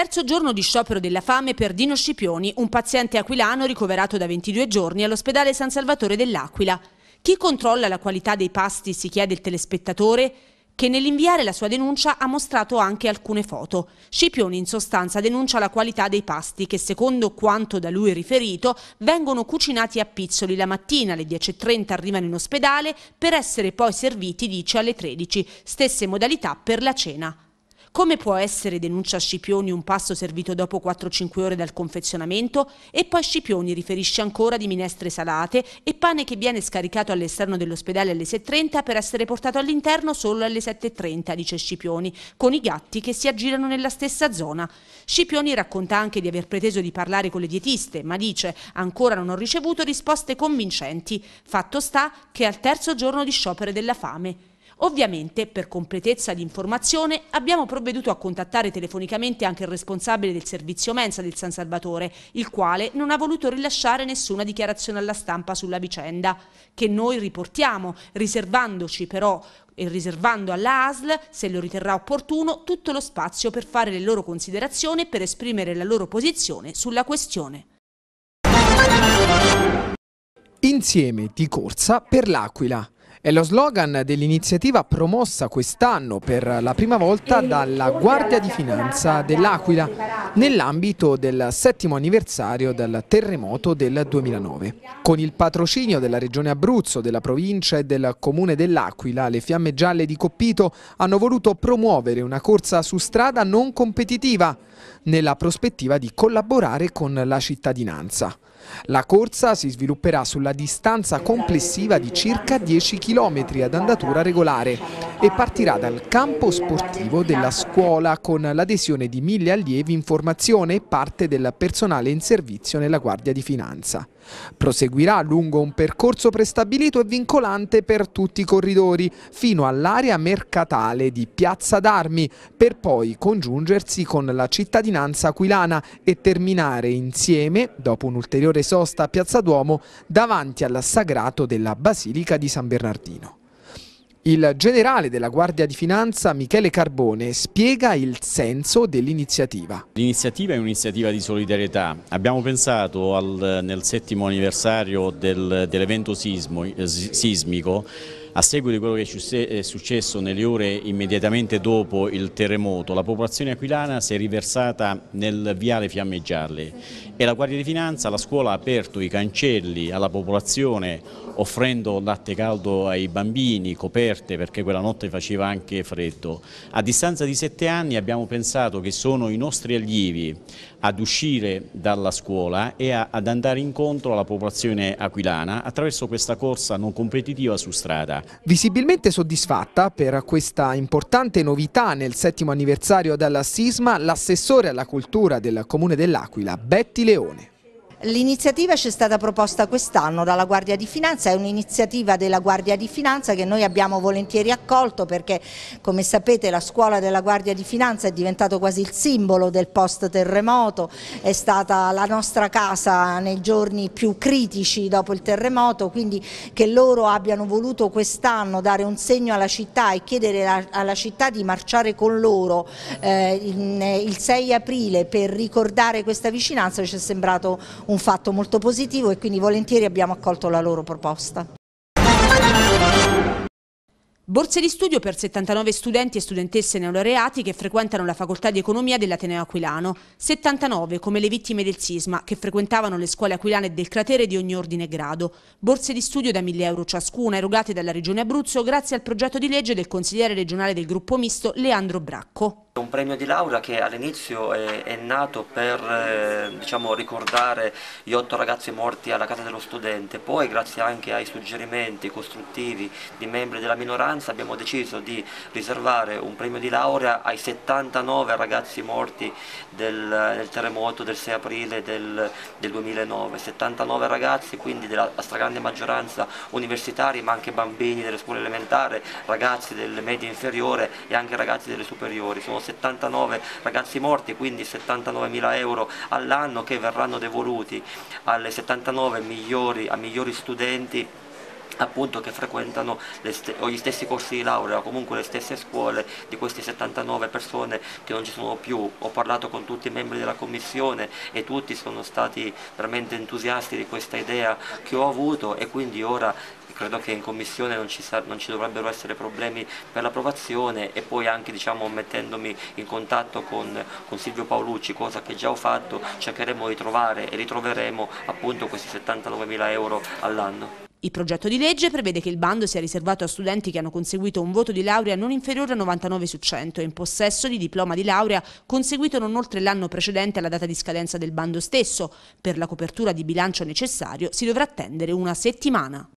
Terzo giorno di sciopero della fame per Dino Scipioni, un paziente aquilano ricoverato da 22 giorni all'ospedale San Salvatore dell'Aquila. Chi controlla la qualità dei pasti, si chiede il telespettatore, che nell'inviare la sua denuncia ha mostrato anche alcune foto. Scipioni in sostanza denuncia la qualità dei pasti che secondo quanto da lui riferito vengono cucinati a pizzoli la mattina alle 10.30 arrivano in ospedale per essere poi serviti dice alle 13, stesse modalità per la cena. Come può essere, denuncia Scipioni, un pasto servito dopo 4-5 ore dal confezionamento? E poi Scipioni riferisce ancora di minestre salate e pane che viene scaricato all'esterno dell'ospedale alle 6.30 per essere portato all'interno solo alle 7.30, dice Scipioni, con i gatti che si aggirano nella stessa zona. Scipioni racconta anche di aver preteso di parlare con le dietiste, ma dice ancora non ho ricevuto risposte convincenti. Fatto sta che è al terzo giorno di sciopero della fame. Ovviamente, per completezza di informazione, abbiamo provveduto a contattare telefonicamente anche il responsabile del servizio mensa del San Salvatore, il quale non ha voluto rilasciare nessuna dichiarazione alla stampa sulla vicenda, che noi riportiamo, riservandoci però e riservando alla ASL, se lo riterrà opportuno, tutto lo spazio per fare le loro considerazioni e per esprimere la loro posizione sulla questione. Insieme di corsa per l'Aquila. È lo slogan dell'iniziativa promossa quest'anno per la prima volta dalla Guardia di Finanza dell'Aquila nell'ambito del settimo anniversario del terremoto del 2009. Con il patrocinio della Regione Abruzzo, della provincia e del Comune dell'Aquila, le Fiamme Gialle di Coppito hanno voluto promuovere una corsa su strada non competitiva nella prospettiva di collaborare con la cittadinanza. La corsa si svilupperà sulla distanza complessiva di circa 10 km ad andatura regolare e partirà dal campo sportivo della scuola con l'adesione di mille allievi in formazione e parte del personale in servizio nella Guardia di Finanza. Proseguirà lungo un percorso prestabilito e vincolante per tutti i corridori fino all'area mercatale di Piazza d'Armi per poi congiungersi con la cittadinanza aquilana e terminare insieme, dopo un ulteriore un'ulteriore sosta a Piazza Duomo davanti al sagrato della Basilica di San Bernardino. Il generale della Guardia di Finanza Michele Carbone spiega il senso dell'iniziativa. L'iniziativa è un'iniziativa di solidarietà. Abbiamo pensato al, nel settimo anniversario del, dell'evento eh, sismico a seguito di quello che è eh, successo nelle ore immediatamente dopo il terremoto, la popolazione aquilana si è riversata nel viale Fiammeggiarle e la Guardia di Finanza, la scuola ha aperto i cancelli alla popolazione offrendo latte caldo ai bambini, coperte perché quella notte faceva anche freddo. A distanza di sette anni abbiamo pensato che sono i nostri allievi ad uscire dalla scuola e a, ad andare incontro alla popolazione aquilana attraverso questa corsa non competitiva su strada. Visibilmente soddisfatta per questa importante novità nel settimo anniversario della sisma, l'assessore alla cultura del Comune dell'Aquila, Betty Leone. L'iniziativa ci è stata proposta quest'anno dalla Guardia di Finanza, è un'iniziativa della Guardia di Finanza che noi abbiamo volentieri accolto perché come sapete la scuola della Guardia di Finanza è diventato quasi il simbolo del post terremoto, è stata la nostra casa nei giorni più critici dopo il terremoto, quindi che loro abbiano voluto quest'anno dare un segno alla città e chiedere alla città di marciare con loro eh, il 6 aprile per ricordare questa vicinanza ci è sembrato un fatto molto positivo e quindi volentieri abbiamo accolto la loro proposta. Borse di studio per 79 studenti e studentesse neolaureati che frequentano la facoltà di economia dell'Ateneo Aquilano. 79 come le vittime del sisma che frequentavano le scuole aquilane del cratere di ogni ordine e grado. Borse di studio da 1000 euro ciascuna erogate dalla Regione Abruzzo grazie al progetto di legge del consigliere regionale del gruppo misto Leandro Bracco. Un premio di laurea che all'inizio è, è, nato per eh, diciamo, ricordare gli otto ragazzi morti alla casa dello studente, poi grazie anche ai suggerimenti costruttivi di membri della minoranza abbiamo deciso di riservare un premio di laurea ai 79 ragazzi morti del, nel terremoto del 6 aprile del, del 2009, 79 ragazzi quindi della stragrande maggioranza universitari ma anche bambini delle scuole elementari, ragazzi delle medie inferiore e anche ragazzi delle superiori. Sono 79 ragazzi morti, quindi 79 mila euro all'anno che verranno devoluti alle 79 migliori, a migliori studenti appunto che frequentano o gli stessi corsi di laurea o comunque le stesse scuole di queste 79 persone che non ci sono più. Ho parlato con tutti i membri della commissione e tutti sono stati veramente entusiasti di questa idea che ho avuto e quindi ora credo che in commissione non ci, non ci dovrebbero essere problemi per l'approvazione e poi anche diciamo, mettendomi in contatto con, con, Silvio Paolucci, cosa che già ho fatto, cercheremo di trovare e ritroveremo appunto questi 79 mila euro all'anno. Il progetto di legge prevede che il bando sia riservato a studenti che hanno conseguito un voto di laurea non inferiore a 99 su 100 e in possesso di diploma di laurea conseguito non oltre l'anno precedente alla data di scadenza del bando stesso. Per la copertura di bilancio necessario si dovrà attendere una settimana.